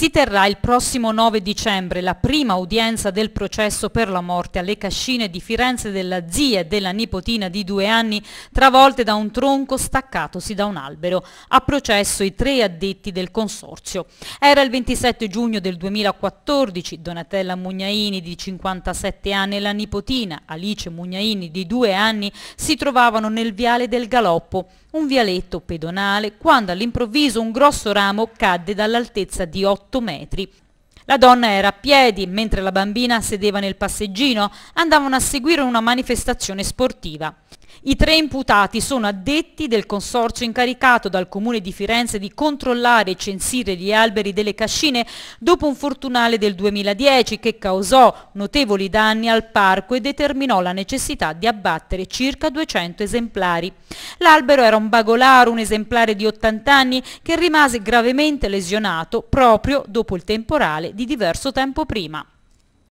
Si terrà il prossimo 9 dicembre la prima udienza del processo per la morte alle cascine di Firenze della zia e della nipotina di due anni travolte da un tronco staccatosi da un albero. A processo i tre addetti del consorzio. Era il 27 giugno del 2014, Donatella Mugnaini di 57 anni e la nipotina Alice Mugnaini di due anni si trovavano nel viale del Galoppo un vialetto pedonale, quando all'improvviso un grosso ramo cadde dall'altezza di 8 metri la donna era a piedi, mentre la bambina sedeva nel passeggino, andavano a seguire una manifestazione sportiva. I tre imputati sono addetti del consorzio incaricato dal Comune di Firenze di controllare e censire gli alberi delle cascine dopo un fortunale del 2010 che causò notevoli danni al parco e determinò la necessità di abbattere circa 200 esemplari. L'albero era un bagolaro, un esemplare di 80 anni, che rimase gravemente lesionato proprio dopo il temporale di diverso tempo prima.